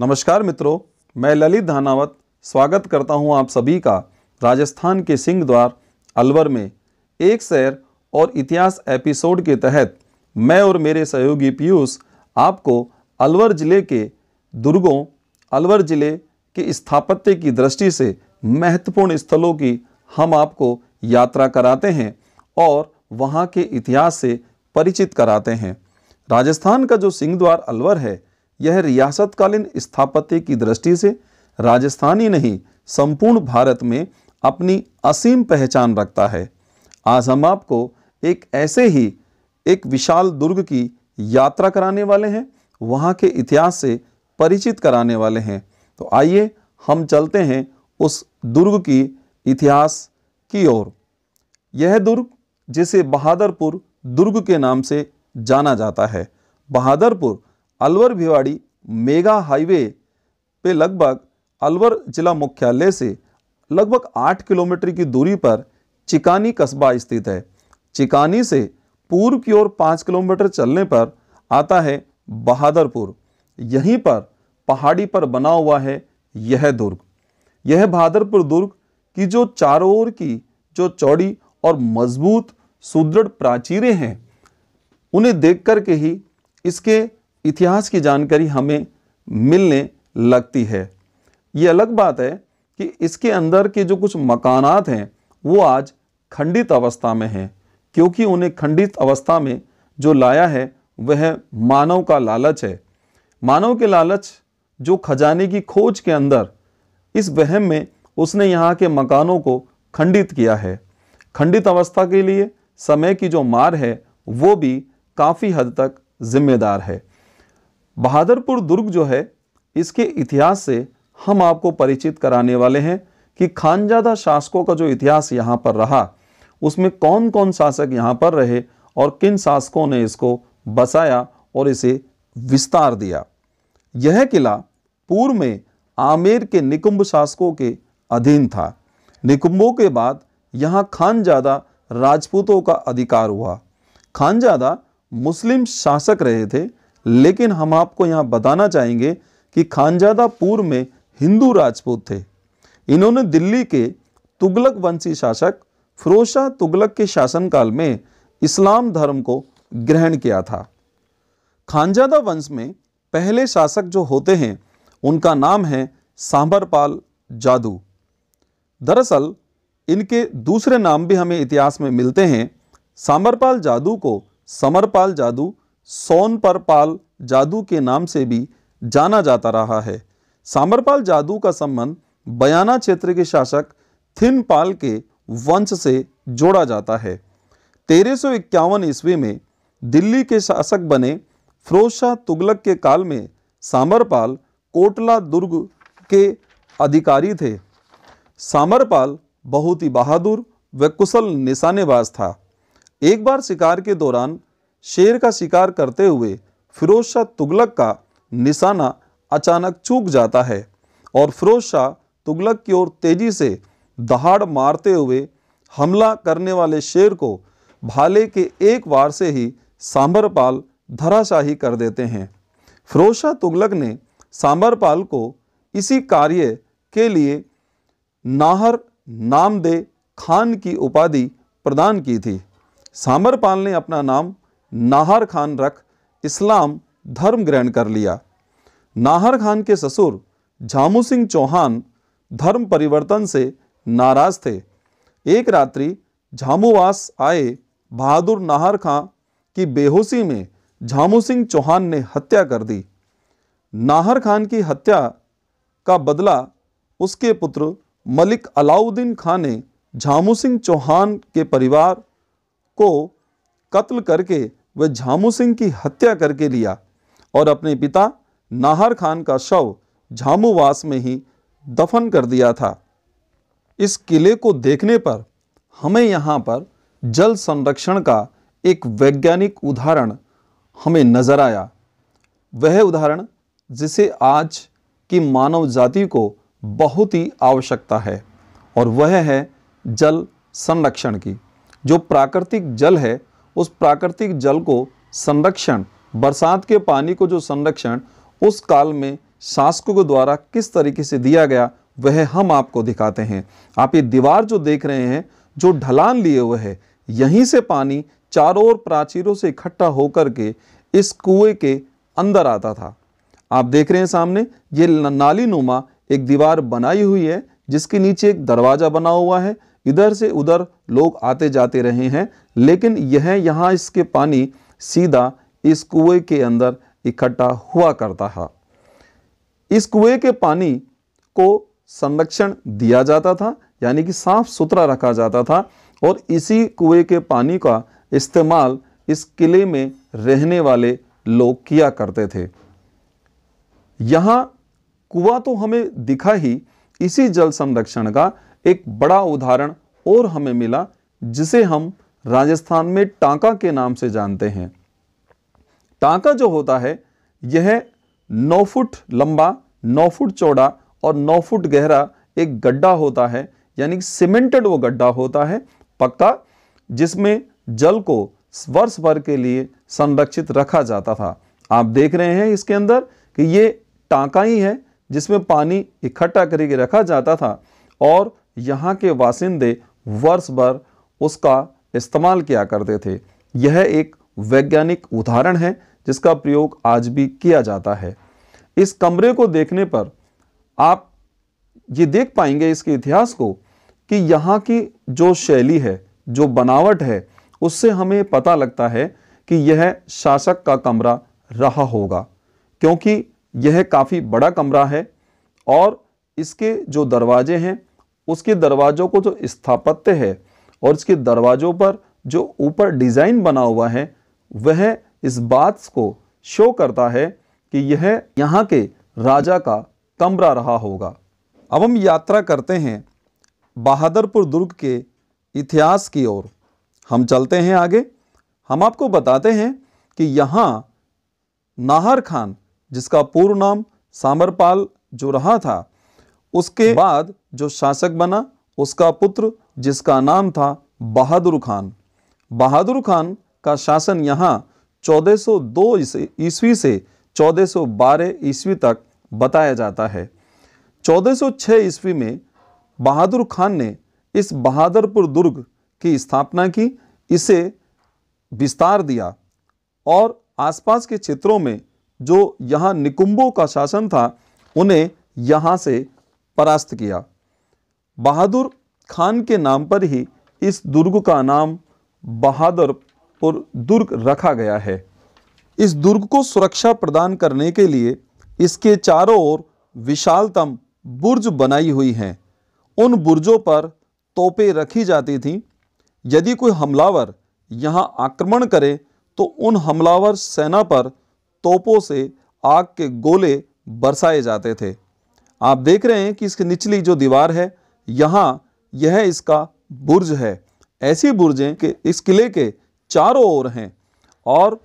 नमस्कार मित्रों मैं ललित धानावत स्वागत करता हूं आप सभी का राजस्थान के सिंह द्वार अलवर में एक सैर और इतिहास एपिसोड के तहत मैं और मेरे सहयोगी पीयूष आपको अलवर ज़िले के दुर्गों अलवर ज़िले के स्थापत्य की दृष्टि से महत्वपूर्ण स्थलों की हम आपको यात्रा कराते हैं और वहाँ के इतिहास से परिचित कराते हैं राजस्थान का जो सिंह द्वार अलवर है यह रियासतकालीन स्थापत्य की दृष्टि से राजस्थान ही नहीं संपूर्ण भारत में अपनी असीम पहचान रखता है आज हम आपको एक ऐसे ही एक विशाल दुर्ग की यात्रा कराने वाले हैं वहाँ के इतिहास से परिचित कराने वाले हैं तो आइए हम चलते हैं उस दुर्ग की इतिहास की ओर यह दुर्ग जिसे बहादुरपुर दुर्ग के नाम से जाना जाता है बहादुरपुर अलवर भिवाड़ी मेगा हाईवे पे लगभग अलवर जिला मुख्यालय से लगभग आठ किलोमीटर की दूरी पर चिकानी कस्बा स्थित है चिकानी से पूर्व की ओर पाँच किलोमीटर चलने पर आता है बहादुरपुर यहीं पर पहाड़ी पर बना हुआ है यह दुर्ग यह बहादुरपुर दुर्ग की जो चारों ओर की जो चौड़ी और मजबूत सुदृढ़ प्राचीरें हैं उन्हें देख कर के ही इसके इतिहास की जानकारी हमें मिलने लगती है ये अलग बात है कि इसके अंदर के जो कुछ मकानात हैं वो आज खंडित अवस्था में हैं क्योंकि उन्हें खंडित अवस्था में जो लाया है वह मानव का लालच है मानव के लालच जो खजाने की खोज के अंदर इस वहम में उसने यहाँ के मकानों को खंडित किया है खंडित अवस्था के लिए समय की जो मार है वो भी काफ़ी हद तक जिम्मेदार है बहादुरपुर दुर्ग जो है इसके इतिहास से हम आपको परिचित कराने वाले हैं कि खानजादा शासकों का जो इतिहास यहाँ पर रहा उसमें कौन कौन शासक यहाँ पर रहे और किन शासकों ने इसको बसाया और इसे विस्तार दिया यह किला पूर्व में आमेर के निकुंभ शासकों के अधीन था निकुंभों के बाद यहाँ खानजादा राजपूतों का अधिकार हुआ खानजादा मुस्लिम शासक रहे थे लेकिन हम आपको यहाँ बताना चाहेंगे कि खानजादा पूर्व में हिंदू राजपूत थे इन्होंने दिल्ली के तुगलक वंशी शासक फिरोशाह तुगलक के शासनकाल में इस्लाम धर्म को ग्रहण किया था खानजादा वंश में पहले शासक जो होते हैं उनका नाम है सांबरपाल जादू दरअसल इनके दूसरे नाम भी हमें इतिहास में मिलते हैं सांबरपाल जादू को समरपाल जादू सोन पर पाल जादू के नाम से भी जाना जाता रहा है सामरपाल जादू का संबंध बयाना क्षेत्र के शासक थिनपाल के वंश से जोड़ा जाता है तेरह सौ इक्यावन ईस्वी में दिल्ली के शासक बने फिरोजशाह तुगलक के काल में सामरपाल कोटला दुर्ग के अधिकारी थे सामरपाल बहुत ही बहादुर व कुशल निशानेबाज था एक बार शिकार के दौरान शेर का शिकार करते हुए फिरोज शाह तुगलक का निशाना अचानक चूक जाता है और फिरोज शाह तुगलक की ओर तेजी से दहाड़ मारते हुए हमला करने वाले शेर को भाले के एक बार से ही सांबरपाल धराशाही कर देते हैं फिरोज शाह तुगलक ने सांबरपाल को इसी कार्य के लिए नाहर नामदे खान की उपाधि प्रदान की थी सांबरपाल ने अपना नाम नाहर खान रख इस्लाम धर्म ग्रहण कर लिया नाहर खान के ससुर झामू सिंह चौहान धर्म परिवर्तन से नाराज थे एक रात्रि झामूवास आए बहादुर नाहर खां की बेहोशी में झामू सिंह चौहान ने हत्या कर दी नाहर खान की हत्या का बदला उसके पुत्र मलिक अलाउद्दीन खां ने झामू सिंह चौहान के परिवार को कत्ल करके वह झामू सिंह की हत्या करके लिया और अपने पिता नाहर खान का शव झामूवास में ही दफन कर दिया था इस किले को देखने पर हमें यहाँ पर जल संरक्षण का एक वैज्ञानिक उदाहरण हमें नज़र आया वह उदाहरण जिसे आज की मानव जाति को बहुत ही आवश्यकता है और वह है जल संरक्षण की जो प्राकृतिक जल है उस प्राकृतिक जल को संरक्षण बरसात के पानी को जो संरक्षण उस काल में शासकों के द्वारा किस तरीके से दिया गया वह हम आपको दिखाते हैं आप ये दीवार जो देख रहे हैं जो ढलान लिए हुए है यहीं से पानी चारों ओर प्राचीरों से इकट्ठा होकर के इस कुएं के अंदर आता था आप देख रहे हैं सामने ये नाली नुमा एक दीवार बनाई हुई है जिसके नीचे एक दरवाज़ा बना हुआ है इधर से उधर लोग आते जाते रहे हैं लेकिन यह यहाँ इसके पानी सीधा इस कुएं के अंदर इकट्ठा हुआ करता था इस कुएं के पानी को संरक्षण दिया जाता था यानी कि साफ सुथरा रखा जाता था और इसी कुएं के पानी का इस्तेमाल इस किले में रहने वाले लोग किया करते थे यहाँ कुआ तो हमें दिखा ही इसी जल संरक्षण का एक बड़ा उदाहरण और हमें मिला जिसे हम राजस्थान में टांका के नाम से जानते हैं टांका जो होता है यह नौ फुट लंबा नौ फुट चौड़ा और नौ फुट गहरा एक गड्ढा होता है यानी सीमेंटेड वो गड्ढा होता है पक्का जिसमें जल को वर्ष भर के लिए संरक्षित रखा जाता था आप देख रहे हैं इसके अंदर कि ये टांका ही है जिसमें पानी इकट्ठा करके रखा जाता था और यहाँ के वासिंदे वर्ष भर उसका इस्तेमाल किया करते थे यह एक वैज्ञानिक उदाहरण है जिसका प्रयोग आज भी किया जाता है इस कमरे को देखने पर आप ये देख पाएंगे इसके इतिहास को कि यहाँ की जो शैली है जो बनावट है उससे हमें पता लगता है कि यह शासक का कमरा रहा होगा क्योंकि यह काफ़ी बड़ा कमरा है और इसके जो दरवाजे हैं उसके दरवाज़ों को जो स्थापत्य है और इसके दरवाज़ों पर जो ऊपर डिज़ाइन बना हुआ है वह इस बात को शो करता है कि यह यहाँ के राजा का कमरा रहा होगा अब हम यात्रा करते हैं बहादुरपुर दुर्ग के इतिहास की ओर हम चलते हैं आगे हम आपको बताते हैं कि यहाँ नाहर खान जिसका पूर्व नाम सामरपाल जो रहा था उसके हम्म। बाद जो शासक बना उसका पुत्र जिसका नाम था बहादुर खान बहादुर खान का शासन यहाँ 1402 ईस्वी से 1412 ईस्वी तक बताया जाता है 1406 ईस्वी में बहादुर खान ने इस बहादुरपुर दुर्ग की स्थापना की इसे विस्तार दिया और आसपास के क्षेत्रों में जो यहाँ निकुंभों का शासन था उन्हें यहाँ से परास्त किया बहादुर खान के नाम पर ही इस दुर्ग का नाम बहादुरपुर दुर्ग रखा गया है इस दुर्ग को सुरक्षा प्रदान करने के लिए इसके चारों ओर विशालतम बुर्ज बनाई हुई हैं उन बुर्जों पर तोपें रखी जाती थीं यदि कोई हमलावर यहां आक्रमण करे तो उन हमलावर सेना पर तोपों से आग के गोले बरसाए जाते थे आप देख रहे हैं कि इसकी निचली जो दीवार है यहाँ यह इसका बुर्ज है ऐसी बुर्जें कि इस किले के चारों ओर हैं और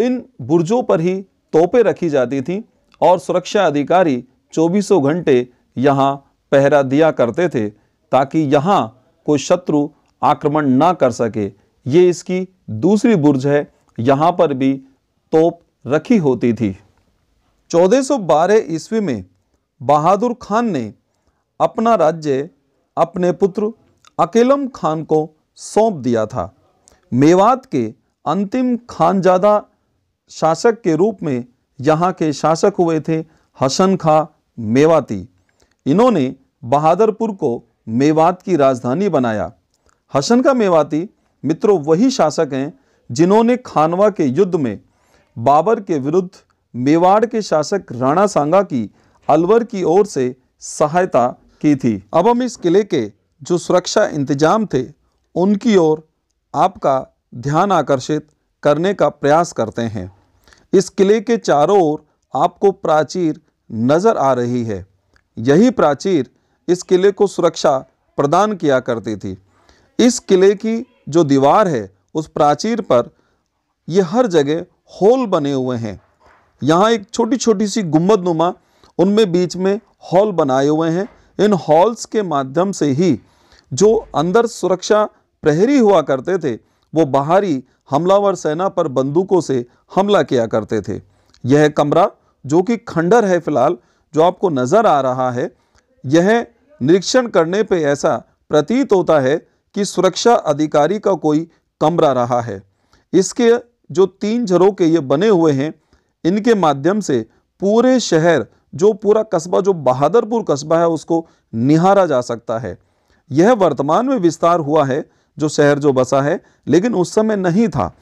इन बुर्जों पर ही तोपें रखी जाती थीं और सुरक्षा अधिकारी चौबीसों घंटे यहाँ पहरा दिया करते थे ताकि यहाँ कोई शत्रु आक्रमण ना कर सके ये इसकी दूसरी बुर्ज है यहाँ पर भी तोप रखी होती थी 1412 ईस्वी में बहादुर खान ने अपना राज्य अपने पुत्र अकेलम खान को सौंप दिया था मेवात के अंतिम खानजादा शासक के रूप में यहाँ के शासक हुए थे हसन खां मेवाती इन्होंने बहादुरपुर को मेवात की राजधानी बनाया हसन का मेवाती मित्रों वही शासक हैं जिन्होंने खानवा के युद्ध में बाबर के विरुद्ध मेवाड़ के शासक राणा सांगा की अलवर की ओर से सहायता की थी अब हम इस किले के जो सुरक्षा इंतजाम थे उनकी ओर आपका ध्यान आकर्षित करने का प्रयास करते हैं इस किले के चारों ओर आपको प्राचीर नज़र आ रही है यही प्राचीर इस किले को सुरक्षा प्रदान किया करती थी इस किले की जो दीवार है उस प्राचीर पर ये हर जगह होल बने हुए हैं यहाँ एक छोटी छोटी सी गुम्बद नुमा उनमें बीच में हॉल बनाए हुए हैं इन हॉल्स के माध्यम से ही जो अंदर सुरक्षा प्रहरी हुआ करते थे वो बाहरी हमलावर सेना पर बंदूकों से हमला किया करते थे यह कमरा जो कि खंडर है फिलहाल जो आपको नज़र आ रहा है यह निरीक्षण करने पे ऐसा प्रतीत होता है कि सुरक्षा अधिकारी का कोई कमरा रहा है इसके जो तीन झरों के ये बने हुए हैं इनके माध्यम से पूरे शहर जो पूरा कस्बा जो बहादुरपुर कस्बा है उसको निहारा जा सकता है यह वर्तमान में विस्तार हुआ है जो शहर जो बसा है लेकिन उस समय नहीं था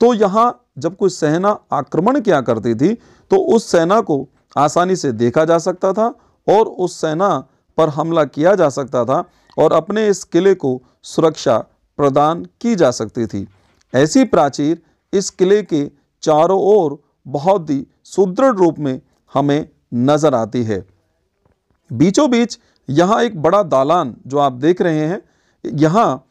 तो यहाँ जब कोई सेना आक्रमण किया करती थी तो उस सेना को आसानी से देखा जा सकता था और उस सेना पर हमला किया जा सकता था और अपने इस किले को सुरक्षा प्रदान की जा सकती थी ऐसी प्राचीर इस किले के चारों ओर बहुत ही सुदृढ़ रूप में हमें नज़र आती है बीचों बीच यहाँ एक बड़ा दालान जो आप देख रहे हैं यहाँ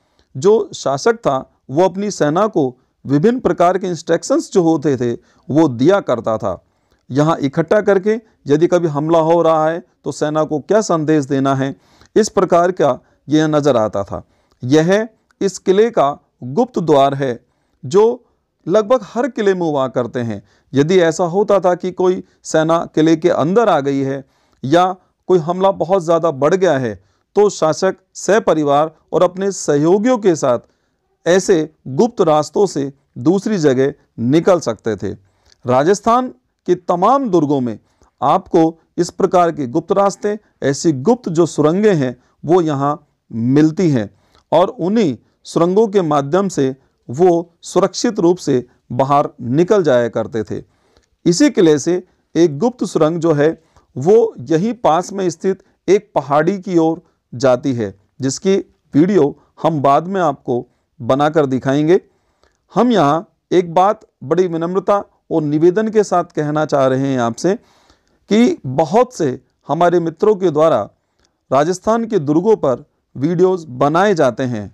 जो शासक था वो अपनी सेना को विभिन्न प्रकार के इंस्ट्रक्शंस जो होते थे वो दिया करता था यहाँ इकट्ठा करके यदि कभी हमला हो रहा है तो सेना को क्या संदेश देना है इस प्रकार का यह नज़र आता था यह इस किले का गुप्त द्वार है जो लगभग हर किले में हुआ करते हैं यदि ऐसा होता था कि कोई सेना किले के अंदर आ गई है या कोई हमला बहुत ज़्यादा बढ़ गया है तो शासक सहपरिवार और अपने सहयोगियों के साथ ऐसे गुप्त रास्तों से दूसरी जगह निकल सकते थे राजस्थान के तमाम दुर्गों में आपको इस प्रकार के गुप्त रास्ते ऐसी गुप्त जो सुरंगें हैं वो यहाँ मिलती हैं और उन्हीं सुरंगों के माध्यम से वो सुरक्षित रूप से बाहर निकल जाया करते थे इसी किले से एक गुप्त सुरंग जो है वो यहीं पास में स्थित एक पहाड़ी की ओर जाती है जिसकी वीडियो हम बाद में आपको बनाकर दिखाएंगे हम यहाँ एक बात बड़ी विनम्रता और निवेदन के साथ कहना चाह रहे हैं आपसे कि बहुत से हमारे मित्रों के द्वारा राजस्थान के दुर्गों पर वीडियोस बनाए जाते हैं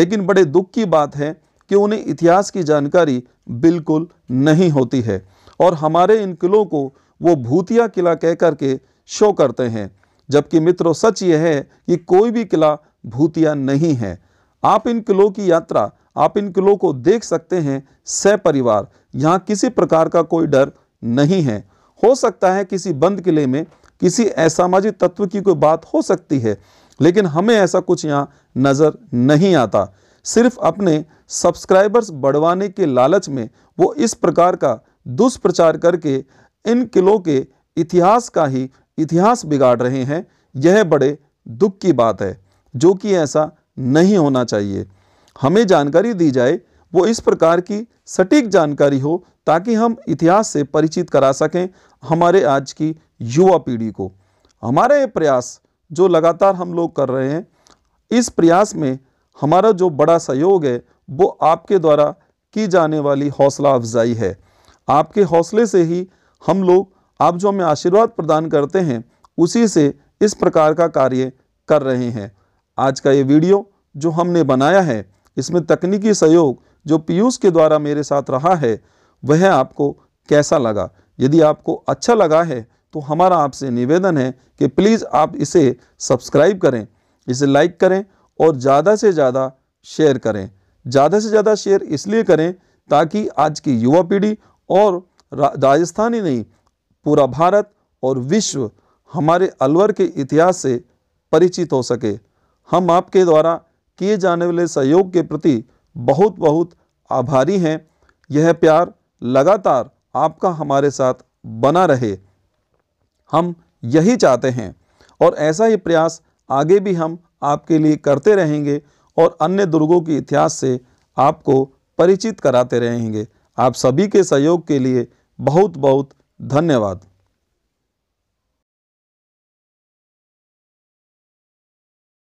लेकिन बड़े दुख की बात है कि उन्हें इतिहास की जानकारी बिल्कुल नहीं होती है और हमारे इन किलों को वो भूतिया किला कह करके शो करते हैं जबकि मित्रों सच यह है कि कोई भी किला भूतिया नहीं है आप इन किलों की यात्रा आप इन किलों को देख सकते हैं सह परिवार यहाँ किसी प्रकार का कोई डर नहीं है हो सकता है किसी बंद किले में किसी असामाजिक तत्व की कोई बात हो सकती है लेकिन हमें ऐसा कुछ यहाँ नज़र नहीं आता सिर्फ अपने सब्सक्राइबर्स बढ़वाने के लालच में वो इस प्रकार का दुष्प्रचार करके इन किलों के इतिहास का ही इतिहास बिगाड़ रहे हैं यह बड़े दुख की बात है जो कि ऐसा नहीं होना चाहिए हमें जानकारी दी जाए वो इस प्रकार की सटीक जानकारी हो ताकि हम इतिहास से परिचित करा सकें हमारे आज की युवा पीढ़ी को हमारा ये प्रयास जो लगातार हम लोग कर रहे हैं इस प्रयास में हमारा जो बड़ा सहयोग है वो आपके द्वारा की जाने वाली हौसला अफजाई है आपके हौसले से ही हम लोग आप जो हमें आशीर्वाद प्रदान करते हैं उसी से इस प्रकार का कार्य कर रहे हैं आज का ये वीडियो जो हमने बनाया है इसमें तकनीकी सहयोग जो पीयूष के द्वारा मेरे साथ रहा है वह आपको कैसा लगा यदि आपको अच्छा लगा है तो हमारा आपसे निवेदन है कि प्लीज़ आप इसे सब्सक्राइब करें इसे लाइक करें और ज़्यादा से ज़्यादा शेयर करें ज़्यादा से ज़्यादा शेयर इसलिए करें ताकि आज की युवा पीढ़ी और राजस्थान ही नहीं पूरा भारत और विश्व हमारे अलवर के इतिहास से परिचित हो सके हम आपके द्वारा किए जाने वाले सहयोग के प्रति बहुत बहुत आभारी हैं यह प्यार लगातार आपका हमारे साथ बना रहे हम यही चाहते हैं और ऐसा ही प्रयास आगे भी हम आपके लिए करते रहेंगे और अन्य दुर्गों के इतिहास से आपको परिचित कराते रहेंगे आप सभी के सहयोग के लिए बहुत बहुत धन्यवाद